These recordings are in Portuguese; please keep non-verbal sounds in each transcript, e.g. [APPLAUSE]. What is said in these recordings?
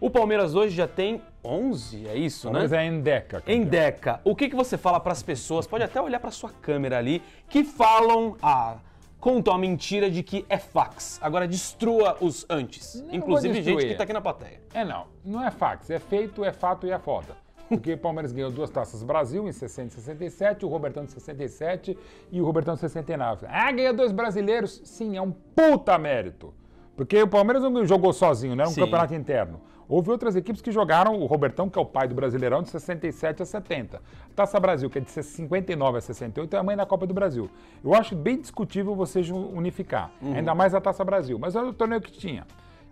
O Palmeiras hoje já tem 11, é isso, né? Palmeiras né? Mas é em Deca. Campeão. Deca. O que, que você fala para as pessoas, pode até olhar para sua câmera ali, que falam, a ah, contam a mentira de que é fax. Agora destrua os antes. Não Inclusive gente que tá aqui na plateia. É não, não é fax, é feito, é fato e é foda. Porque o [LAUGHS] Palmeiras ganhou duas taças Brasil em 60 e 67, o Robertão em 67 e o Robertão em 69. Ah, ganhou dois brasileiros? Sim, é um puta mérito. Porque o Palmeiras não jogou sozinho, né? Era um Sim. campeonato interno. Houve outras equipes que jogaram o Robertão, que é o pai do Brasileirão, de 67 a 70. Taça Brasil, que é de 59 a 68, é a mãe da Copa do Brasil. Eu acho bem discutível você unificar, uhum. ainda mais a Taça Brasil. Mas olha é o torneio que tinha.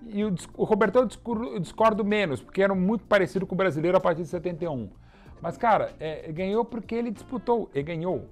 E o, o Robertão eu discordo menos, porque era muito parecido com o brasileiro a partir de 71. Mas, cara, é, ganhou porque ele disputou. Ele ganhou.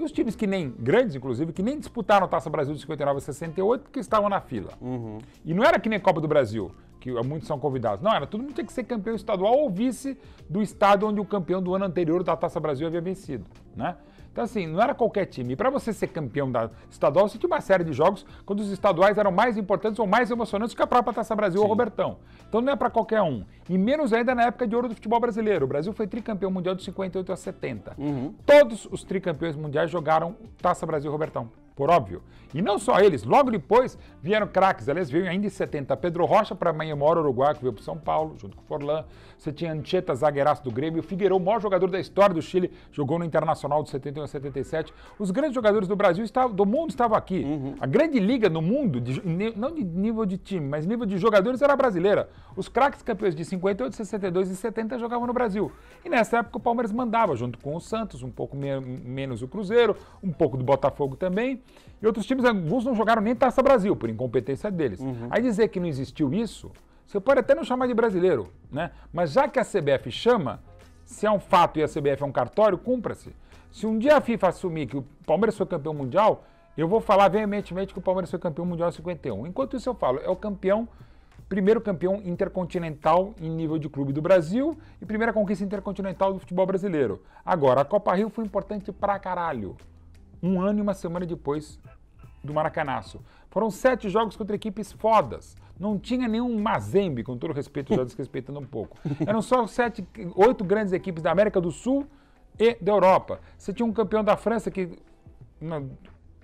E os times que nem, grandes inclusive, que nem disputaram a Taça Brasil de 59 a 68, porque estavam na fila. Uhum. E não era que nem Copa do Brasil, que muitos são convidados. Não, era todo mundo tinha que ser campeão estadual ou vice do estado onde o campeão do ano anterior da Taça Brasil havia vencido, né? Então, assim, não era qualquer time. E Para você ser campeão da estadual, você tinha uma série de jogos quando os estaduais eram mais importantes ou mais emocionantes que a própria Taça Brasil ou ou Robertão. Então, não é para qualquer um. E menos ainda na época de ouro do futebol brasileiro. O Brasil foi tricampeão mundial de 58 a 70. Uhum. Todos os tricampeões mundiais jogaram Taça Brasil e Robertão por óbvio. E não só eles, logo depois vieram craques. Aliás, veio ainda em 70 Pedro Rocha para é Maior Uruguai, que veio para São Paulo, junto com Forlan. Você tinha Ancheta, zagueiraço do Grêmio. Figueiredo, o maior jogador da história do Chile, jogou no Internacional de 71 a 77. Os grandes jogadores do Brasil, estavam, do mundo, estavam aqui. Uhum. A grande liga no mundo, de, não de nível de time, mas nível de jogadores, era brasileira. Os craques campeões de 58, 62 e 70 jogavam no Brasil. E nessa época o Palmeiras mandava, junto com o Santos, um pouco me menos o Cruzeiro, um pouco do Botafogo também. E outros times, alguns não jogaram nem Taça Brasil, por incompetência deles. Uhum. Aí dizer que não existiu isso, você pode até não chamar de brasileiro, né? Mas já que a CBF chama, se é um fato e a CBF é um cartório, cumpra-se. Se um dia a FIFA assumir que o Palmeiras foi campeão mundial, eu vou falar veementemente que o Palmeiras foi campeão mundial em 51. Enquanto isso eu falo, é o campeão, primeiro campeão intercontinental em nível de clube do Brasil e primeira conquista intercontinental do futebol brasileiro. Agora, a Copa Rio foi importante pra caralho um ano e uma semana depois do Maracanaço. Foram sete jogos contra equipes fodas. Não tinha nenhum Mazembe, com todo respeito, já desrespeitando um pouco. Eram só sete, oito grandes equipes da América do Sul e da Europa. Você tinha um campeão da França que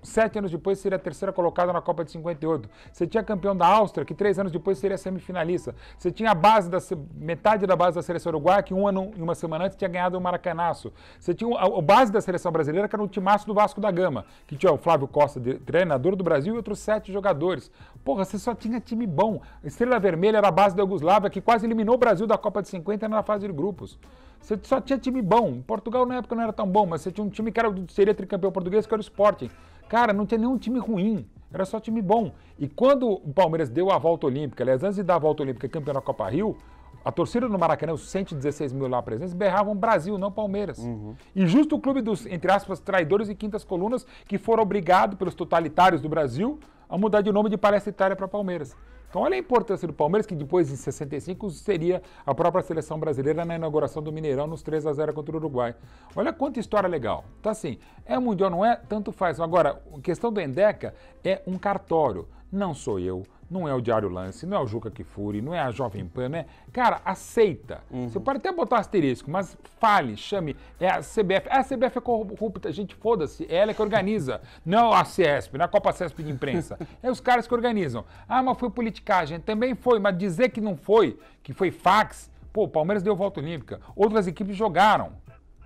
Sete anos depois seria a terceira colocada na Copa de 58. Você tinha campeão da Áustria, que três anos depois seria semifinalista. Você tinha a base da metade da base da seleção uruguaia, que um ano e uma semana antes tinha ganhado o Maracanaço. Você tinha a, a, base da seleção brasileira, que era o timaço do Vasco da Gama, que tinha o Flávio Costa, de, treinador do Brasil, e outros sete jogadores. Porra, você só tinha time bom. A Estrela Vermelha era a base da Yugoslávia, que quase eliminou o Brasil da Copa de 50 na fase de grupos. Você só tinha time bom. Portugal na época não era tão bom, mas você tinha um time que era, seria tricampeão português, que era o Sporting. Cara, não tinha nenhum time ruim, era só time bom. E quando o Palmeiras deu a volta olímpica, aliás, antes de dar a volta olímpica campeão da Copa Rio, a torcida no Maracanã, os 116 mil lá presentes, berravam Brasil, não Palmeiras. Uhum. E justo o clube dos, entre aspas, traidores e quintas colunas, que foram obrigados pelos totalitários do Brasil a mudar de nome de Palestra Itália para Palmeiras. Então olha a importância do Palmeiras, que depois em 65 seria a própria seleção brasileira na inauguração do Mineirão nos 3 a 0 contra o Uruguai. Olha quanta história legal. Então assim, é mundial, não é? Tanto faz. Agora, a questão do Endeca é um cartório. Não sou eu, não é o Diário Lance, não é o Juca Kifuri, não é a Jovem Pan, né? Cara, aceita. Uhum. Você pode até botar asterisco, mas fale, chame. É a CBF. Ah, é a CBF é corrupta. Gente, foda-se. É ela que organiza. Não a CESP, na é Copa CESP de imprensa. [LAUGHS] É os caras que organizam. Ah, mas foi politicagem. Também foi, mas dizer que não foi, que foi fax. Pô, o Palmeiras deu volta olímpica. Outras equipes jogaram.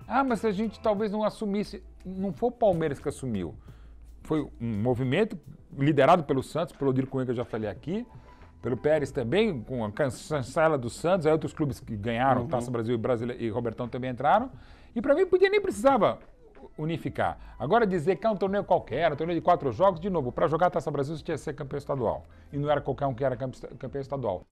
Ah, mas se a gente talvez não assumisse. Não foi o Palmeiras que assumiu foi um movimento liderado pelo Santos, pelo Odir Cunha, que eu já falei aqui, pelo Pérez também, com a cancela do Santos, aí outros clubes que ganharam, uhum. Taça Brasil e, e Robertão também entraram. E para mim, podia nem precisava unificar. Agora dizer que é um torneio qualquer, um torneio de quatro jogos, de novo, para jogar Taça Brasil você tinha que ser campeão estadual. E não era qualquer um que era campeão estadual.